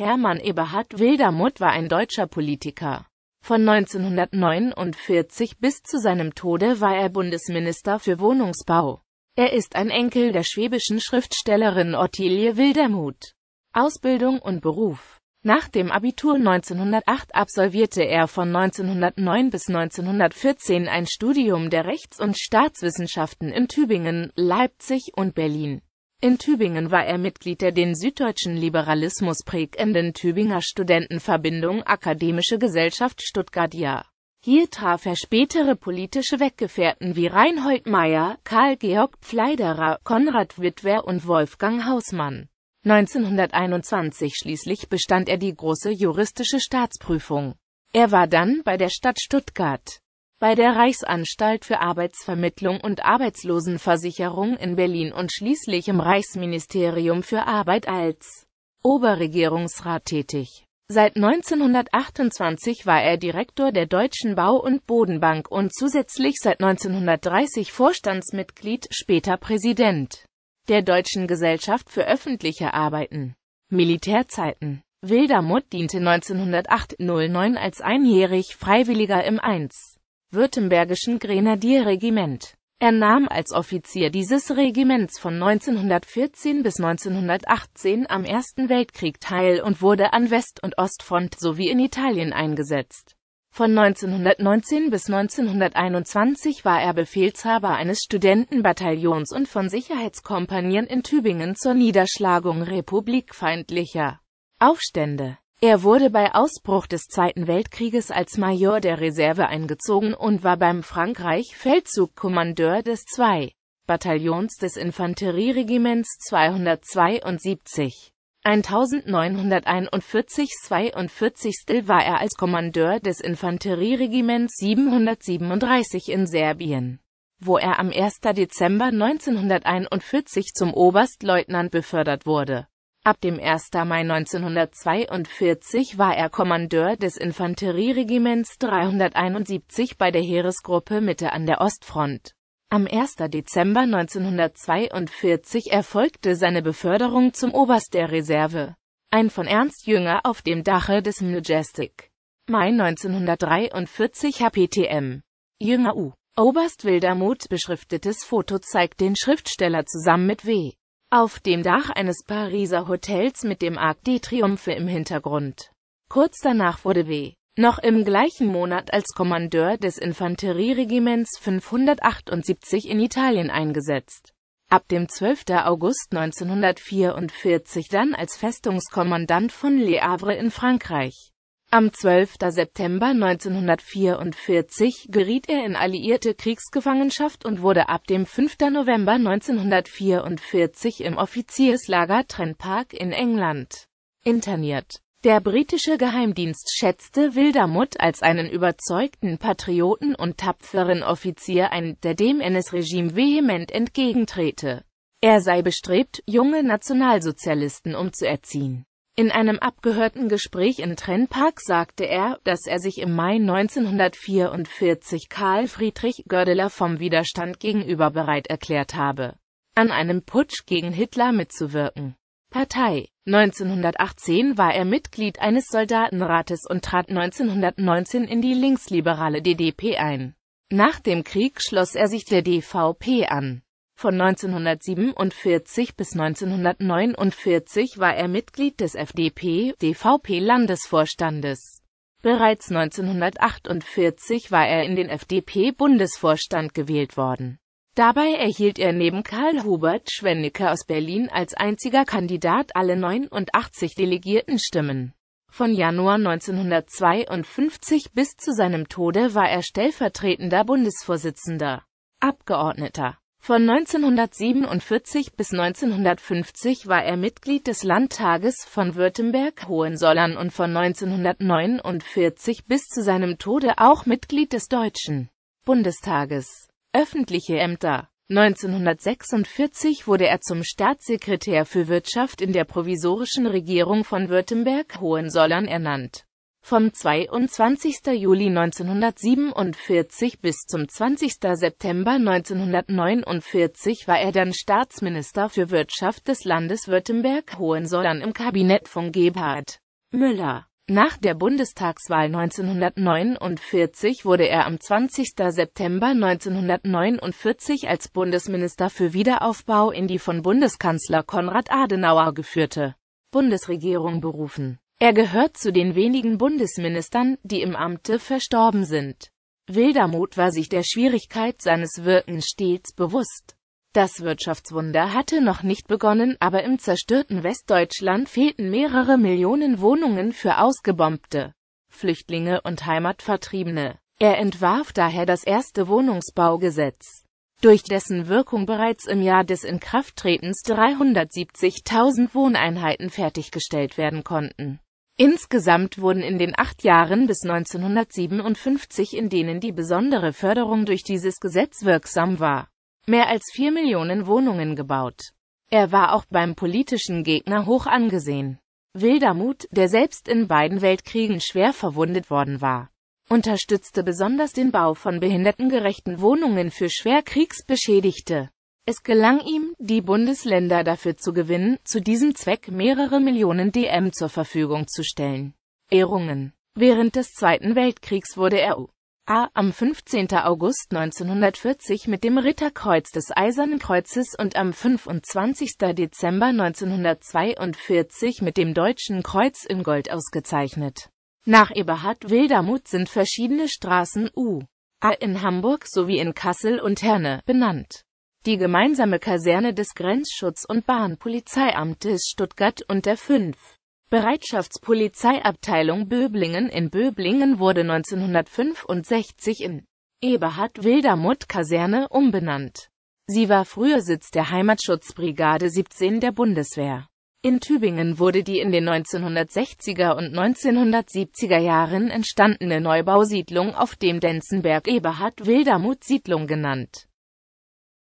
Hermann Eberhard Wildermuth war ein deutscher Politiker. Von 1949 bis zu seinem Tode war er Bundesminister für Wohnungsbau. Er ist ein Enkel der schwäbischen Schriftstellerin Ottilie Wildermuth. Ausbildung und Beruf Nach dem Abitur 1908 absolvierte er von 1909 bis 1914 ein Studium der Rechts- und Staatswissenschaften in Tübingen, Leipzig und Berlin. In Tübingen war er Mitglied der den süddeutschen Liberalismus prägenden Tübinger Studentenverbindung Akademische Gesellschaft Stuttgart Jahr. Hier traf er spätere politische Weggefährten wie Reinhold Meyer, Karl Georg Pfleiderer, Konrad Wittwer und Wolfgang Hausmann. 1921 schließlich bestand er die große juristische Staatsprüfung. Er war dann bei der Stadt Stuttgart bei der Reichsanstalt für Arbeitsvermittlung und Arbeitslosenversicherung in Berlin und schließlich im Reichsministerium für Arbeit als Oberregierungsrat tätig. Seit 1928 war er Direktor der Deutschen Bau- und Bodenbank und zusätzlich seit 1930 Vorstandsmitglied, später Präsident der Deutschen Gesellschaft für öffentliche Arbeiten. Militärzeiten Wildermuth diente 1908-09 als einjährig Freiwilliger im 1 württembergischen Grenadierregiment. Er nahm als Offizier dieses Regiments von 1914 bis 1918 am Ersten Weltkrieg teil und wurde an West- und Ostfront sowie in Italien eingesetzt. Von 1919 bis 1921 war er Befehlshaber eines Studentenbataillons und von Sicherheitskompanien in Tübingen zur Niederschlagung republikfeindlicher Aufstände er wurde bei Ausbruch des Zweiten Weltkrieges als Major der Reserve eingezogen und war beim frankreich feldzugkommandeur des 2. Bataillons des Infanterieregiments 272. 1941-42 war er als Kommandeur des Infanterieregiments 737 in Serbien, wo er am 1. Dezember 1941 zum Oberstleutnant befördert wurde. Ab dem 1. Mai 1942 war er Kommandeur des Infanterieregiments 371 bei der Heeresgruppe Mitte an der Ostfront. Am 1. Dezember 1942 erfolgte seine Beförderung zum Oberst der Reserve, ein von Ernst Jünger auf dem Dache des Majestic. Mai 1943 HPTM. Jünger U. Oberst Wildermuth beschriftetes Foto zeigt den Schriftsteller zusammen mit W auf dem Dach eines Pariser Hotels mit dem Arc de Triomphe im Hintergrund. Kurz danach wurde W. noch im gleichen Monat als Kommandeur des Infanterieregiments 578 in Italien eingesetzt. Ab dem 12. August 1944 dann als Festungskommandant von Le Havre in Frankreich. Am 12. September 1944 geriet er in alliierte Kriegsgefangenschaft und wurde ab dem 5. November 1944 im Offizierslager Trent Park in England interniert. Der britische Geheimdienst schätzte Wildermuth als einen überzeugten Patrioten und tapferen Offizier ein, der dem NS-Regime vehement entgegentrete. Er sei bestrebt, junge Nationalsozialisten umzuerziehen. In einem abgehörten Gespräch in Trennpark sagte er, dass er sich im Mai 1944 Karl Friedrich Gördeler vom Widerstand gegenüber bereit erklärt habe, an einem Putsch gegen Hitler mitzuwirken. Partei 1918 war er Mitglied eines Soldatenrates und trat 1919 in die linksliberale DDP ein. Nach dem Krieg schloss er sich der DVP an. Von 1947 bis 1949 war er Mitglied des FDP-DVP-Landesvorstandes. Bereits 1948 war er in den FDP-Bundesvorstand gewählt worden. Dabei erhielt er neben Karl Hubert Schwennecke aus Berlin als einziger Kandidat alle 89 Delegiertenstimmen. Von Januar 1952 bis zu seinem Tode war er stellvertretender Bundesvorsitzender, Abgeordneter von 1947 bis 1950 war er Mitglied des Landtages von württemberg hohensollern und von 1949 bis zu seinem Tode auch Mitglied des Deutschen Bundestages. Öffentliche Ämter 1946 wurde er zum Staatssekretär für Wirtschaft in der provisorischen Regierung von württemberg hohensollern ernannt. Vom 22. Juli 1947 bis zum 20. September 1949 war er dann Staatsminister für Wirtschaft des Landes Württemberg-Hohenzollern im Kabinett von Gebhard Müller. Nach der Bundestagswahl 1949 wurde er am 20. September 1949 als Bundesminister für Wiederaufbau in die von Bundeskanzler Konrad Adenauer geführte Bundesregierung berufen. Er gehört zu den wenigen Bundesministern, die im Amte verstorben sind. Wildermuth war sich der Schwierigkeit seines Wirkens stets bewusst. Das Wirtschaftswunder hatte noch nicht begonnen, aber im zerstörten Westdeutschland fehlten mehrere Millionen Wohnungen für ausgebombte Flüchtlinge und Heimatvertriebene. Er entwarf daher das erste Wohnungsbaugesetz, durch dessen Wirkung bereits im Jahr des Inkrafttretens 370.000 Wohneinheiten fertiggestellt werden konnten. Insgesamt wurden in den acht Jahren bis 1957, in denen die besondere Förderung durch dieses Gesetz wirksam war, mehr als vier Millionen Wohnungen gebaut. Er war auch beim politischen Gegner hoch angesehen. Wildermuth, der selbst in beiden Weltkriegen schwer verwundet worden war, unterstützte besonders den Bau von behindertengerechten Wohnungen für schwer Kriegsbeschädigte. Es gelang ihm, die Bundesländer dafür zu gewinnen, zu diesem Zweck mehrere Millionen DM zur Verfügung zu stellen. Ehrungen Während des Zweiten Weltkriegs wurde er A. am 15. August 1940 mit dem Ritterkreuz des Eisernen Kreuzes und am 25. Dezember 1942 mit dem Deutschen Kreuz in Gold ausgezeichnet. Nach Eberhard Wildermuth sind verschiedene Straßen U. A in Hamburg sowie in Kassel und Herne benannt die gemeinsame Kaserne des Grenzschutz- und Bahnpolizeiamtes Stuttgart und der 5. Bereitschaftspolizeiabteilung Böblingen in Böblingen wurde 1965 in Eberhard-Wildermuth-Kaserne umbenannt. Sie war früher Sitz der Heimatschutzbrigade 17 der Bundeswehr. In Tübingen wurde die in den 1960er und 1970er Jahren entstandene Neubausiedlung auf dem Denzenberg Eberhard-Wildermuth-Siedlung genannt.